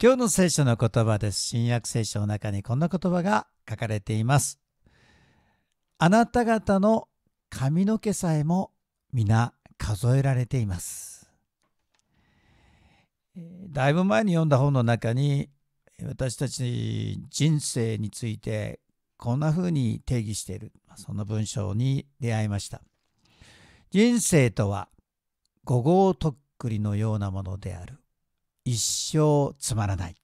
今日の聖書の言葉です。新約聖書の中にこんな言葉が書かれています。あなた方の髪の毛さえも皆数えられています。だいぶ前に読んだ本の中に私たち人生についてこんな風に定義しているその文章に出会いました。人生とは五号とっくりのようなものである。一生つまらない。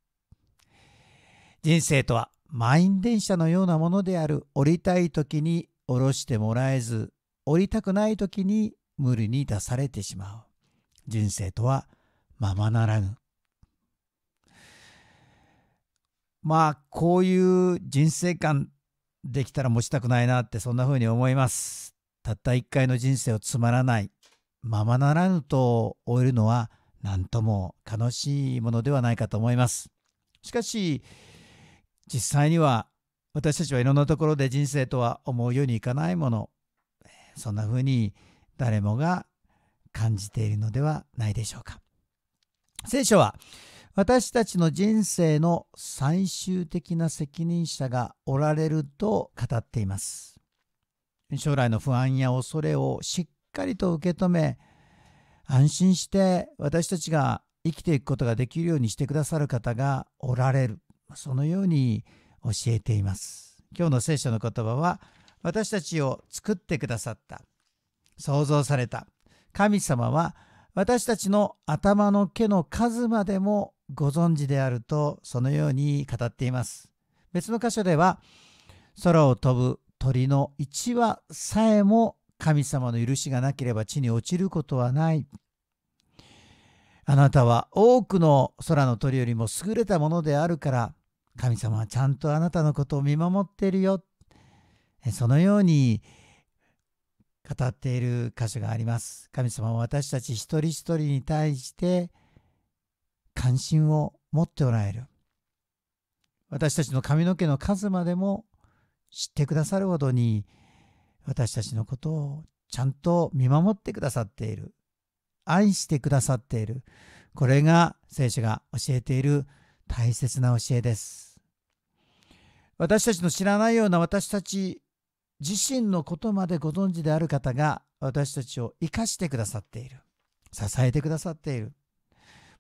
人生とは満員電車のようなものである降りたい時に降ろしてもらえず降りたくない時に無理に出されてしまう。人生とはままならぬ。まあこういう人生観できたら持ちたくないなってそんな風に思います。たった一回の人生をつまらないままならぬと終えるのは何とも楽しいものではないかと思います。しかし、実際には私たちはいろんなところで人生とは思うようにいかないもの、そんな風に誰もが感じているのではないでしょうか。聖書は、私たちの人生の最終的な責任者がおられると語っています。将来の不安や恐れをしっかりと受け止め、安心して私たちが生きていくことができるようにしてくださる方がおられるそのように教えています今日の聖書の言葉は私たちを作ってくださった創造された神様は私たちの頭の毛の数までもご存知であるとそのように語っています別の箇所では空を飛ぶ鳥の1羽さえも神様の許しがなければ地に落ちることはない。あなたは多くの空の鳥よりも優れたものであるから、神様はちゃんとあなたのことを見守っているよ。そのように語っている箇所があります。神様は私たち一人一人に対して関心を持っておられる。私たちの髪の毛の数までも知ってくださるほどに私たちのことをちゃんと見守ってくださっている愛してくださっているこれが聖書が教えている大切な教えです私たちの知らないような私たち自身のことまでご存知である方が私たちを生かしてくださっている支えてくださっている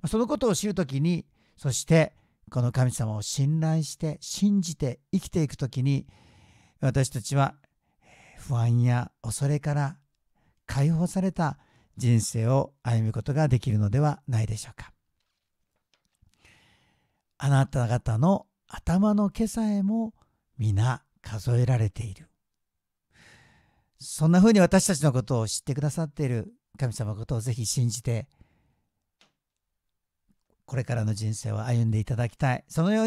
そのことを知るときにそしてこの神様を信頼して信じて生きていくときに私たちは不安や恐れから解放された人生を歩むことができるのではないでしょうか。あなた方の頭の毛さえも皆数えられている。そんなふうに私たちのことを知ってくださっている神様のことをぜひ信じて、これからの人生を歩んでいただきたい。そのように